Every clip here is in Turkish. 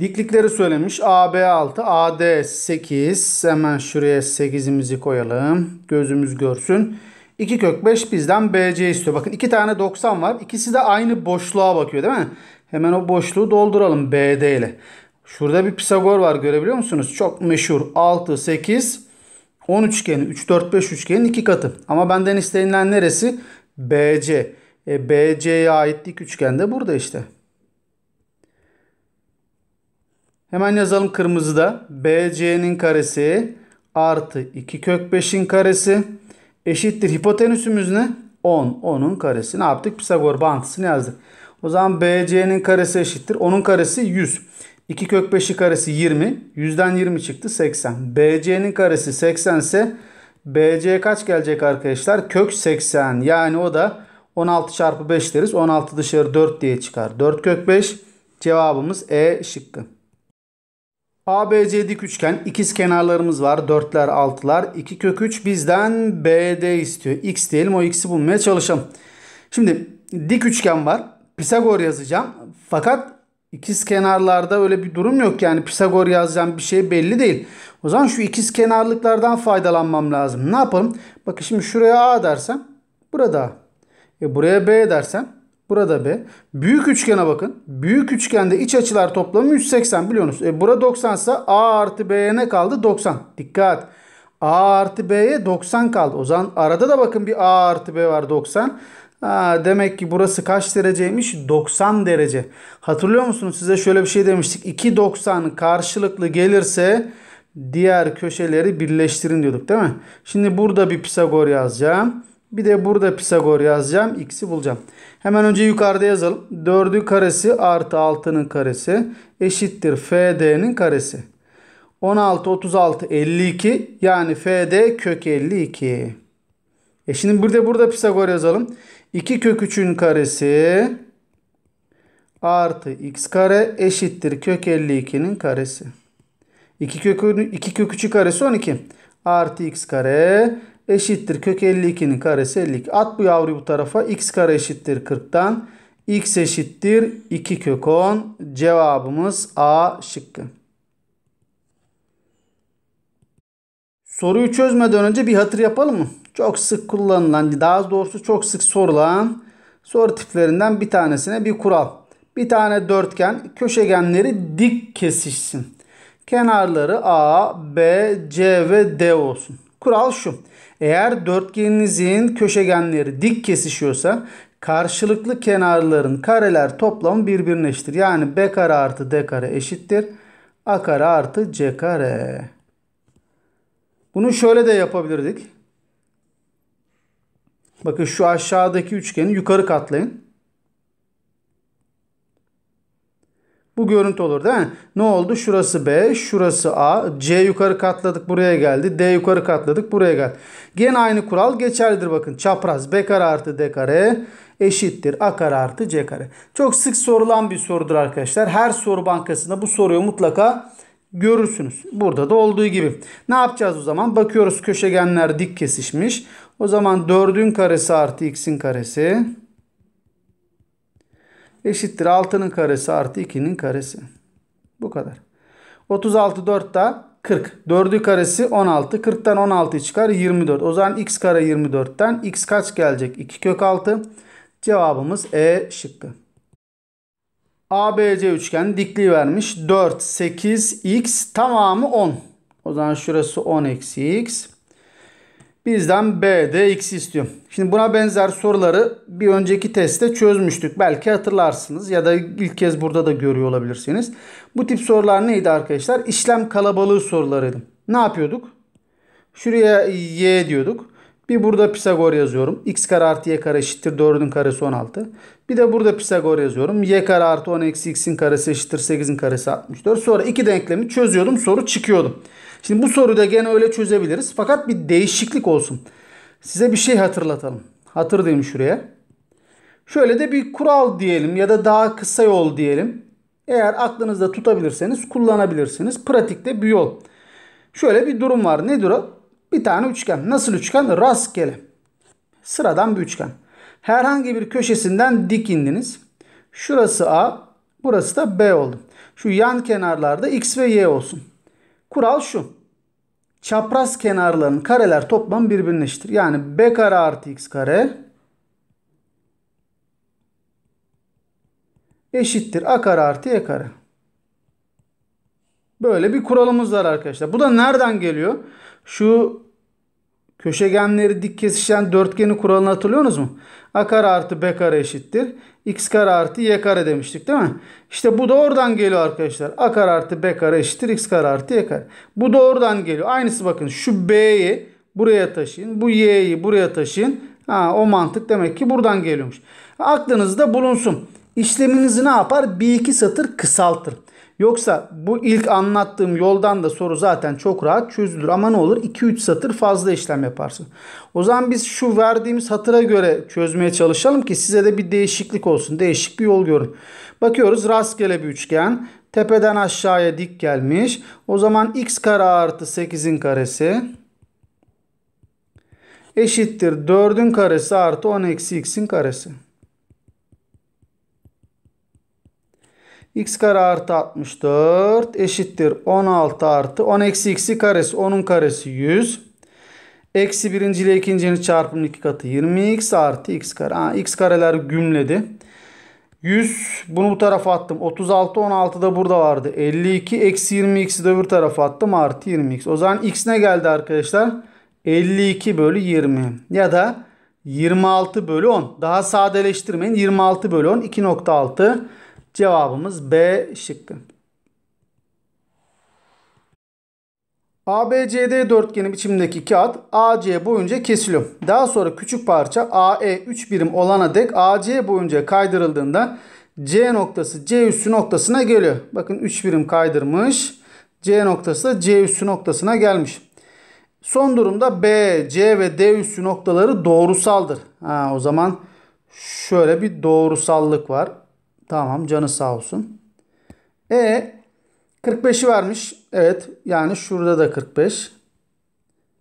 Diklikleri söylemiş. AB 6, AD 8. Hemen şuraya 8'imizi koyalım. Gözümüz görsün. 2 kök 5 bizden BC istiyor. Bakın 2 tane 90 var. İkisi de aynı boşluğa bakıyor değil mi? Hemen o boşluğu dolduralım BD ile. Şurada bir Pisagor var görebiliyor musunuz? Çok meşhur. 6, 8, 10 üçgeni. 3, 4, 5 üçgenin 2 katı. Ama benden istenilen neresi? BC. E, BC'ye ait dik üçgen de burada işte. Hemen yazalım kırmızıda. BC'nin karesi artı 2 kök 5'in karesi eşittir. Hipotenüsümüz ne? 10. 10'un karesi. Ne yaptık? Pisagor bağıntısını yazdık. O zaman BC'nin karesi eşittir. 10'un karesi 100. 2 kök 5'i karesi 20. 100'den 20 çıktı 80. BC'nin karesi 80 ise BC kaç gelecek arkadaşlar? Kök 80. Yani o da 16 çarpı 5 deriz. 16 dışarı 4 diye çıkar. 4 kök 5 cevabımız E şıkkı. ABC dik üçgen ikiz kenarlarımız var. dörtler, altılar, 2 kök 3 bizden BD istiyor. X diyelim o x'i bulmaya çalışalım. Şimdi dik üçgen var. Pisagor yazacağım. Fakat ikiz kenarlarda öyle bir durum yok. Yani Pisagor yazacağım bir şey belli değil. O zaman şu ikiz kenarlıklardan faydalanmam lazım. Ne yapalım? Bakın şimdi şuraya A dersem burada A. E buraya B dersem Burada B. Büyük üçgene bakın. Büyük üçgende iç açılar toplamı 180 biliyorsunuz. E, bura 90 ise A artı B'ye ne kaldı? 90. Dikkat. A artı B'ye 90 kaldı. O zaman arada da bakın bir A artı B var 90. Ha, demek ki burası kaç dereceymiş? 90 derece. Hatırlıyor musunuz? Size şöyle bir şey demiştik. 2 90 karşılıklı gelirse diğer köşeleri birleştirin diyorduk değil mi? Şimdi burada bir Pisagor yazacağım. Bir de burada Pisagor yazacağım. X'i bulacağım. Hemen önce yukarıda yazalım. 4'ün karesi artı 6'nın karesi eşittir FD'nin karesi. 16, 36, 52 yani FD kök 52. E şimdi bir de burada Pisagor yazalım. 2 kök 3'ün karesi artı x kare eşittir kök 52'nin karesi. 2 kök, 2 kök 3'ü karesi 12 artı x kare eşittir. Kök 52'nin karesi 52. At bu yavruyu bu tarafa. X kare eşittir 40'tan. X eşittir 2 kök 10. Cevabımız A şıkkı. Soruyu çözmeden önce bir hatır yapalım mı? Çok sık kullanılan, daha doğrusu çok sık sorulan soru tiplerinden bir tanesine bir kural. Bir tane dörtgen köşegenleri dik kesişsin. Kenarları A, B, C ve D olsun. Kural şu. Eğer dörtgeninizin köşegenleri dik kesişiyorsa karşılıklı kenarların kareler toplamı birbirine eşittir. Yani b kare artı d kare eşittir. a kare artı c kare. Bunu şöyle de yapabilirdik. Bakın şu aşağıdaki üçgeni yukarı katlayın. Bu görüntü olur değil mi? Ne oldu? Şurası B, şurası A. C yukarı katladık buraya geldi. D yukarı katladık buraya geldi. Gene aynı kural geçerlidir bakın. Çapraz B kare artı D kare eşittir A kare artı C kare. Çok sık sorulan bir sorudur arkadaşlar. Her soru bankasında bu soruyu mutlaka görürsünüz. Burada da olduğu gibi. Ne yapacağız o zaman? Bakıyoruz köşegenler dik kesişmiş. O zaman 4'ün karesi artı x'in karesi eşittir 6'nın karesi artı 2'nin karesi. Bu kadar. 36 4 da 40. 4'ü karesi 16. 40'tan 16 çıkar 24. O zaman x kare 24'ten x kaç gelecek? 2 kök 6. Cevabımız E şıkkı. ABC üçgen dikliği vermiş. 4, 8, x tamamı 10. O zaman şurası 10 eksi x. Bizden B'de X istiyor. Şimdi buna benzer soruları bir önceki testte çözmüştük. Belki hatırlarsınız ya da ilk kez burada da görüyor olabilirsiniz. Bu tip sorular neydi arkadaşlar? İşlem kalabalığı sorularıydı. Ne yapıyorduk? Şuraya Y diyorduk. Bir burada Pisagor yazıyorum. X kare artı y kare eşittir 4'ün karesi 16. Bir de burada Pisagor yazıyorum. Y kare artı 10 eksi x'in karesi eşittir 8'in karesi 64. Sonra iki denklemi çözüyordum. Soru çıkıyordum. Şimdi bu soruyu da gene öyle çözebiliriz. Fakat bir değişiklik olsun. Size bir şey hatırlatalım. Hatırlayayım şuraya. Şöyle de bir kural diyelim ya da daha kısa yol diyelim. Eğer aklınızda tutabilirseniz kullanabilirsiniz. Pratikte bir yol. Şöyle bir durum var. Nedir o? bir tane üçgen. Nasıl üçgen? Rastgele. Sıradan bir üçgen. Herhangi bir köşesinden dik indiniz. Şurası A, burası da B oldu. Şu yan kenarlarda X ve Y olsun. Kural şu. Çapraz kenarların kareler toplamı birbirine eşittir. Yani B kare artı X kare eşittir A kare artı Y kare. Böyle bir kuralımız var arkadaşlar. Bu da nereden geliyor? Şu köşegenleri dik kesişen dörtgeni kuralını hatırlıyorsunuz mu? A kare artı B kare eşittir. X kare artı Y kare demiştik değil mi? İşte bu da oradan geliyor arkadaşlar. A kare artı B kare eşittir. X kare artı Y kare. Bu da oradan geliyor. Aynısı bakın şu B'yi buraya taşıyın. Bu Y'yi buraya taşıyın. Ha, o mantık demek ki buradan geliyormuş. Aklınızda bulunsun. İşleminizi ne yapar? Bir iki satır kısaltır. Yoksa bu ilk anlattığım yoldan da soru zaten çok rahat çözülür. Ama ne olur? 2-3 satır fazla işlem yaparsın. O zaman biz şu verdiğimiz hatıra göre çözmeye çalışalım ki size de bir değişiklik olsun. Değişik bir yol görün. Bakıyoruz rastgele bir üçgen. Tepeden aşağıya dik gelmiş. O zaman x kare artı 8'in karesi eşittir 4'ün karesi artı 10 eksi x'in karesi. x kare artı 64 eşittir 16 artı 10 eksi x'i karesi 10'un karesi 100. Eksi birinci ile ikincinin çarpımın iki katı 20x artı x kare. Ha, x kareler gümledi. 100 bunu bu tarafa attım. 36 16 da burada vardı. 52 eksi 20x'i de bir tarafa attım. Artı 20x. O zaman x ne geldi arkadaşlar? 52 bölü 20 ya da 26 bölü 10. Daha sadeleştirmeyin. 26 bölü 10 2.6 Cevabımız B şıkkı. ABCD dörtgeni biçimindeki kağıt AC boyunca kesiliyor. Daha sonra küçük parça AE 3 birim olana dek AC boyunca kaydırıldığında C noktası C üssü noktasına geliyor. Bakın 3 birim kaydırmış. C noktası da C üssü noktasına gelmiş. Son durumda B, C ve D üssü noktaları doğrusaldır. Ha, o zaman şöyle bir doğrusallık var. Tamam canı sağ olsun. E 45'i vermiş. Evet yani şurada da 45.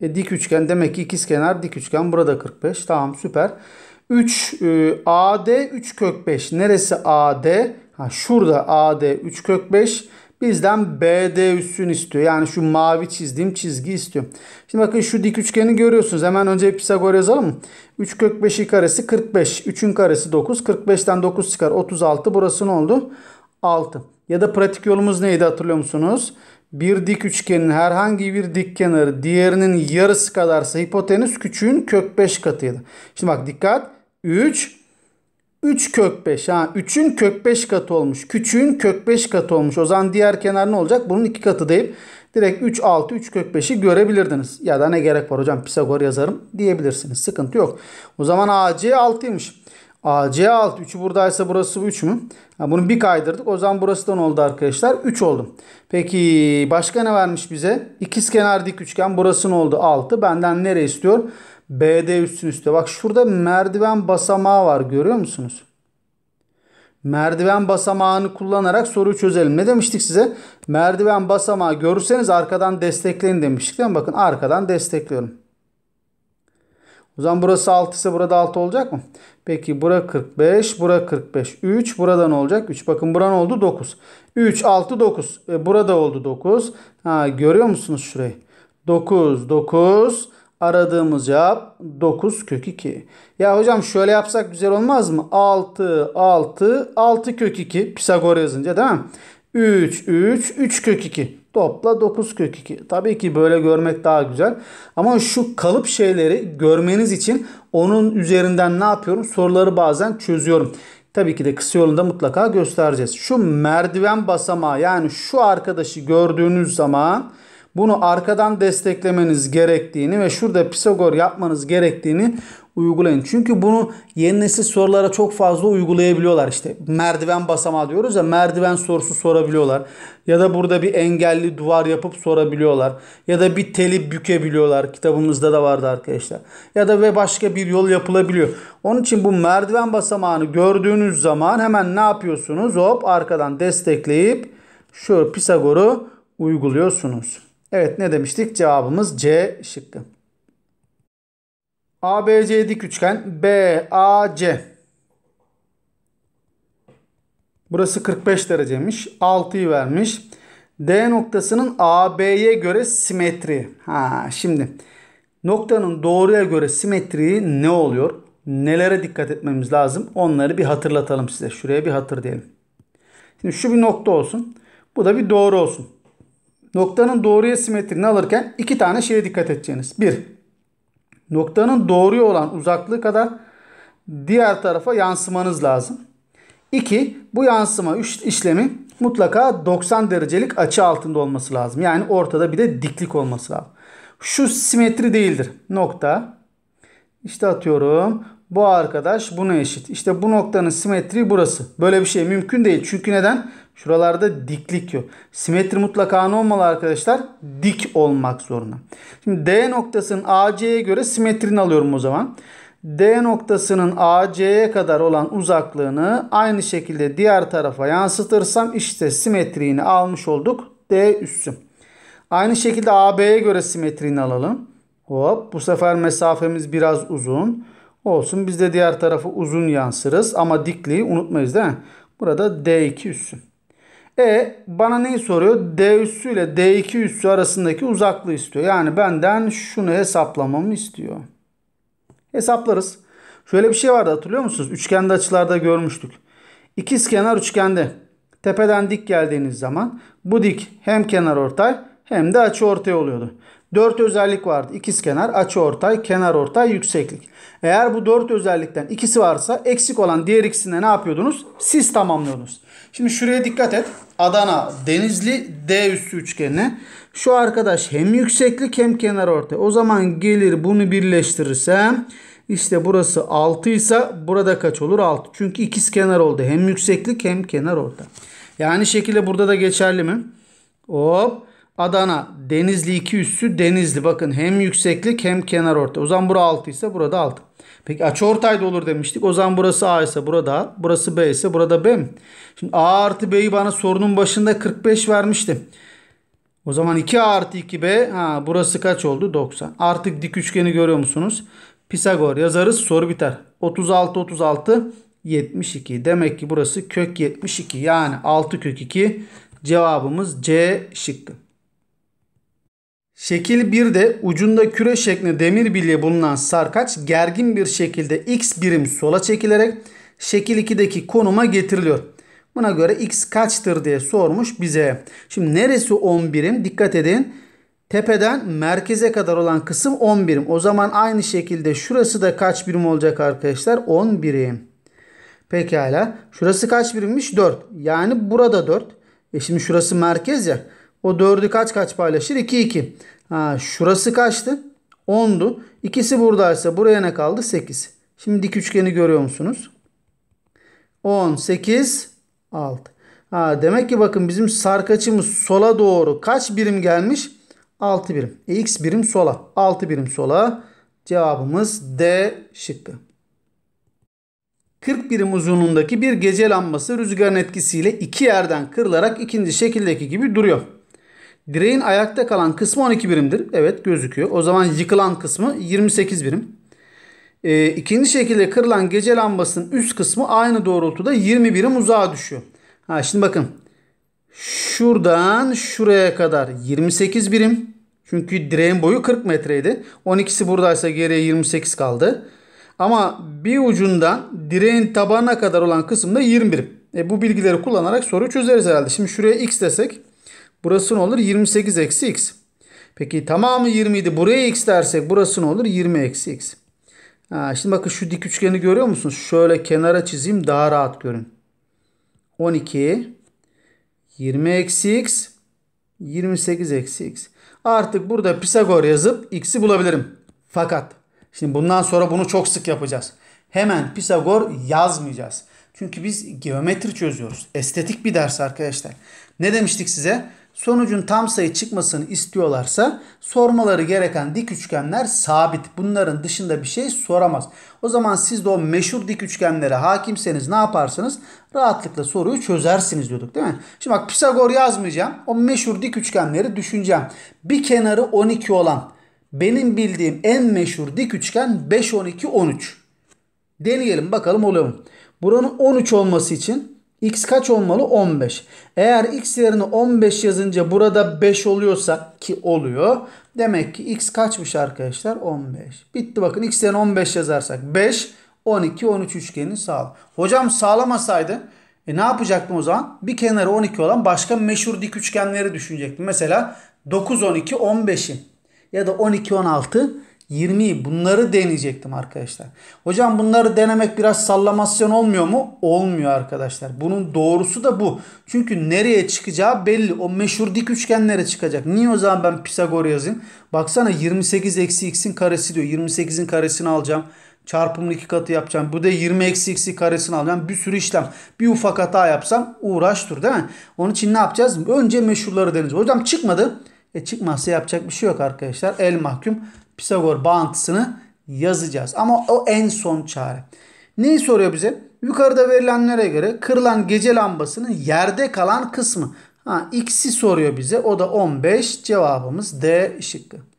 E, dik üçgen demek ki kenar dik üçgen burada 45. Tamam süper. 3 e, AD 3 kök 5. Neresi AD? Ha, şurada AD 3 kök 5. Bizden BD üssün istiyor. Yani şu mavi çizdiğim çizgi istiyor. Şimdi bakın şu dik üçgeni görüyorsunuz. Hemen önce Pisagor yazalım. 3 kök 5'i karesi 45. 3'ün karesi 9. 45'ten 9 çıkar. 36. Burası ne oldu? 6. Ya da pratik yolumuz neydi hatırlıyor musunuz? Bir dik üçgenin herhangi bir dik kenarı diğerinin yarısı kadarsa hipotenüs küçüğün kök 5 katıydı. Şimdi bak dikkat. 3 3 kök 5. Ha 3'ün kök 5 katı olmuş. Küçüğün kök 5 katı olmuş. O zaman diğer kenar ne olacak? Bunun 2 katı deyip direkt 3 6 3 kök 5'i görebilirdiniz. Ya da ne gerek var hocam Pisagor yazarım diyebilirsiniz. Sıkıntı yok. O zaman AC 6'ymış. AC 6 3'ü buradaysa burası 3 mü? Ha, bunu bir kaydırdık. O zaman burası da ne oldu arkadaşlar? 3 oldu. Peki başka ne vermiş bize? İkiz kenar dik üçgen. Burası ne oldu? 6. Benden nereye istiyor? BD üstün üste. Bak şurada merdiven basamağı var görüyor musunuz? Merdiven basamağını kullanarak soruyu çözelim. Ne demiştik size? Merdiven basamağı görürseniz arkadan destekleyin demiştik değil mi? Bakın arkadan destekliyorum. O zaman burası 6 ise burada 6 olacak mı? Peki bura 45, bura 45. 3 burada ne olacak? 3 bakın buranın oldu 9. 3, 6, 9. E, burada oldu 9. Ha, görüyor musunuz şurayı? 9, 9. Aradığımız cevap 9 kök 2. Ya hocam şöyle yapsak güzel olmaz mı? 6, 6, 6 kök 2. Pisagor yazınca değil mi? 3, 3, 3 kök 2. Topla 9 kök 2. Tabii ki böyle görmek daha güzel. Ama şu kalıp şeyleri görmeniz için onun üzerinden ne yapıyorum? Soruları bazen çözüyorum. Tabii ki de kısa yolunda mutlaka göstereceğiz. Şu merdiven basamağı yani şu arkadaşı gördüğünüz zaman bunu arkadan desteklemeniz gerektiğini ve şurada Pisagor yapmanız gerektiğini uygulayın. Çünkü bunu yeni nesil sorulara çok fazla uygulayabiliyorlar. İşte merdiven basamağı diyoruz ya merdiven sorusu sorabiliyorlar. Ya da burada bir engelli duvar yapıp sorabiliyorlar. Ya da bir teli bükebiliyorlar. Kitabımızda da vardı arkadaşlar. Ya da ve başka bir yol yapılabiliyor. Onun için bu merdiven basamağını gördüğünüz zaman hemen ne yapıyorsunuz? Hop arkadan destekleyip şu Pisagor'u uyguluyorsunuz. Evet ne demiştik? Cevabımız C şıkkı. ABC dik üçgen BAC. Burası 45 dereceymiş. 6'yı vermiş. D noktasının AB'ye göre simetri. Ha şimdi noktanın doğruya göre simetriği ne oluyor? Nelere dikkat etmemiz lazım? Onları bir hatırlatalım size. Şuraya bir hatır diyelim. Şimdi şu bir nokta olsun. Bu da bir doğru olsun noktanın doğruya simetrini alırken iki tane şeye dikkat edeceğiniz. Bir, noktanın doğruya olan uzaklığı kadar diğer tarafa yansımanız lazım. İki, bu yansıma işlemi mutlaka 90 derecelik açı altında olması lazım. Yani ortada bir de diklik olması lazım. Şu simetri değildir. Nokta. İşte atıyorum bu arkadaş buna eşit. İşte bu noktanın simetriği burası. Böyle bir şey mümkün değil. Çünkü neden? Şuralarda diklik yok. Simetri mutlaka ne olmalı arkadaşlar? Dik olmak zorunda. Şimdi D noktasının AC'ye göre simetrini alıyorum o zaman. D noktasının AC'ye kadar olan uzaklığını aynı şekilde diğer tarafa yansıtırsam işte simetriğini almış olduk. D üssü. Aynı şekilde AB'ye göre simetriğini alalım. Hop bu sefer mesafemiz biraz uzun. Olsun biz de diğer tarafı uzun yansırız ama dikliği unutmayız değil mi? Burada D2 üssü. E bana neyi soruyor? D üssü ile D2 üssü arasındaki uzaklığı istiyor. Yani benden şunu hesaplamamı istiyor. Hesaplarız. Şöyle bir şey vardı hatırlıyor musunuz? Üçgende açılarda görmüştük. İkiz kenar üçgende tepeden dik geldiğiniz zaman bu dik hem kenar ortay hem de açı ortay oluyordu. Dört özellik vardı. İkiz kenar, açı ortay, kenar ortay, yükseklik. Eğer bu dört özellikten ikisi varsa eksik olan diğer ikisinde ne yapıyordunuz? Siz tamamlıyordunuz. Şimdi şuraya dikkat et. Adana Denizli D üstü üçgeni. Şu arkadaş hem yükseklik hem kenar orta. O zaman gelir bunu birleştirirsem işte burası 6 ise burada kaç olur? 6. Çünkü ikiz kenar oldu. Hem yükseklik hem kenar ortay. Yani şekilde burada da geçerli mi? Hop. Adana, Denizli 2 üssü Denizli. Bakın hem yükseklik hem kenar orta. O zaman bura 6 ise burada 6. Peki ortay da olur demiştik. O zaman burası A ise burada A. Burası B ise burada B mi? Şimdi A artı B'yi bana sorunun başında 45 vermişti. O zaman 2 A artı 2B. Ha, burası kaç oldu? 90. Artık dik üçgeni görüyor musunuz? Pisagor yazarız soru biter. 36 36 72. Demek ki burası kök 72. Yani 6 kök 2 cevabımız C şıkkı. Şekil 1'de ucunda küre şeklinde demir bilye bulunan sarkaç gergin bir şekilde x birim sola çekilerek şekil 2'deki konuma getiriliyor. Buna göre x kaçtır diye sormuş bize. Şimdi neresi 10 birim? Dikkat edin. Tepeden merkeze kadar olan kısım 10 birim. O zaman aynı şekilde şurası da kaç birim olacak arkadaşlar? 10 birim. Pekala. Şurası kaç birimmiş? 4. Yani burada 4. E şimdi şurası merkez ya. O 4'ü kaç kaç paylaşır? 2 2. Ha, şurası kaçtı? 10'du. İkisi buradaysa buraya ne kaldı? 8. Şimdi dik üçgeni görüyor musunuz? 10, 8, 6. Ha, demek ki bakın bizim sarkaçımız sola doğru kaç birim gelmiş? 6 birim. E, x birim sola. 6 birim sola. Cevabımız D şıkkı. 40 birim uzunluğundaki bir gece lambası rüzgarın etkisiyle iki yerden kırılarak ikinci şekildeki gibi duruyor. Direğin ayakta kalan kısmı 12 birimdir. Evet gözüküyor. O zaman yıkılan kısmı 28 birim. E, ikinci şekilde kırılan gece lambasının üst kısmı aynı doğrultuda 20 birim uzağa düşüyor. Ha şimdi bakın. Şuradan şuraya kadar 28 birim. Çünkü direğin boyu 40 metreydi. 12'si buradaysa geriye 28 kaldı. Ama bir ucundan direğin tabanına kadar olan kısımda 20 birim. E, bu bilgileri kullanarak soruyu çözeriz herhalde. Şimdi şuraya x desek Burası ne olur? 28 eksi x. Peki tamamı 27. Buraya x dersek burası ne olur? 20 eksi x. Ha, şimdi bakın şu dik üçgeni görüyor musunuz? Şöyle kenara çizeyim daha rahat görün. 12 20 eksi x 28 eksi x. Artık burada Pisagor yazıp x'i bulabilirim. Fakat şimdi bundan sonra bunu çok sık yapacağız. Hemen Pisagor yazmayacağız. Çünkü biz geometri çözüyoruz. Estetik bir ders arkadaşlar. Ne demiştik size? sonucun tam sayı çıkmasını istiyorlarsa sormaları gereken dik üçgenler sabit. Bunların dışında bir şey soramaz. O zaman siz de o meşhur dik üçgenlere hakimseniz ne yaparsınız? Rahatlıkla soruyu çözersiniz diyorduk değil mi? Şimdi bak Pisagor yazmayacağım. O meşhur dik üçgenleri düşüneceğim. Bir kenarı 12 olan benim bildiğim en meşhur dik üçgen 5, 12, 13. Deneyelim bakalım oluyor mu? Buranın 13 olması için X kaç olmalı? 15. Eğer X yerine 15 yazınca burada 5 oluyorsa ki oluyor. Demek ki X kaçmış arkadaşlar? 15. Bitti bakın X yerine 15 yazarsak 5, 12, 13 üçgeni sağlam. Hocam sağlamasaydı e ne yapacaktım o zaman? Bir kenarı 12 olan başka meşhur dik üçgenleri düşünecektim. Mesela 9, 12, 15'i ya da 12, 16, 20 bunları deneyecektim arkadaşlar. Hocam bunları denemek biraz sallamasyon olmuyor mu? Olmuyor arkadaşlar. Bunun doğrusu da bu. Çünkü nereye çıkacağı belli. O meşhur dik üçgenlere çıkacak. Niye o zaman ben Pisagor yazayım? Baksana 28 eksi x'in karesi diyor. 28'in karesini alacağım. Çarpımın iki katı yapacağım. Bu da 20 eksi x'in karesini alacağım. Bir sürü işlem. Bir ufak hata yapsam uğraş dur değil mi? Onun için ne yapacağız? Önce meşhurları deneyeceğiz. Hocam çıkmadı. E çıkmazsa yapacak bir şey yok arkadaşlar. El mahkum. Pisagor bağıntısını yazacağız. Ama o en son çare. Neyi soruyor bize? Yukarıda verilenlere göre kırılan gece lambasının yerde kalan kısmı. Ha, x'i soruyor bize. O da 15. Cevabımız D şıkkı.